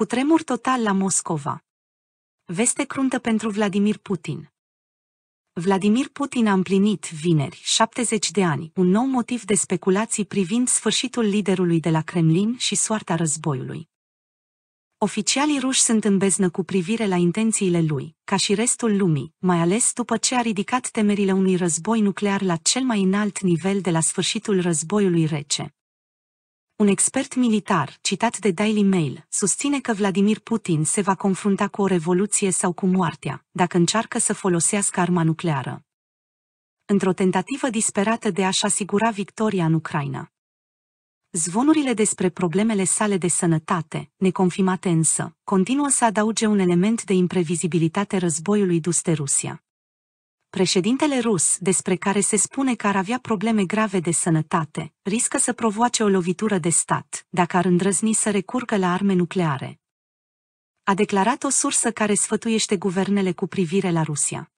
Cu tremur total la Moscova. Veste cruntă pentru Vladimir Putin. Vladimir Putin a împlinit vineri 70 de ani, un nou motiv de speculații privind sfârșitul liderului de la Kremlin și soarta războiului. Oficialii ruși sunt în beznă cu privire la intențiile lui, ca și restul lumii, mai ales după ce a ridicat temerile unui război nuclear la cel mai înalt nivel de la sfârșitul războiului rece. Un expert militar, citat de Daily Mail, susține că Vladimir Putin se va confrunta cu o revoluție sau cu moartea, dacă încearcă să folosească arma nucleară. Într-o tentativă disperată de a-și asigura victoria în Ucraina. Zvonurile despre problemele sale de sănătate, neconfirmate însă, continuă să adauge un element de imprevizibilitate războiului dus de Rusia președintele rus, despre care se spune că ar avea probleme grave de sănătate, riscă să provoace o lovitură de stat, dacă ar îndrăzni să recurgă la arme nucleare. A declarat o sursă care sfătuiește guvernele cu privire la Rusia.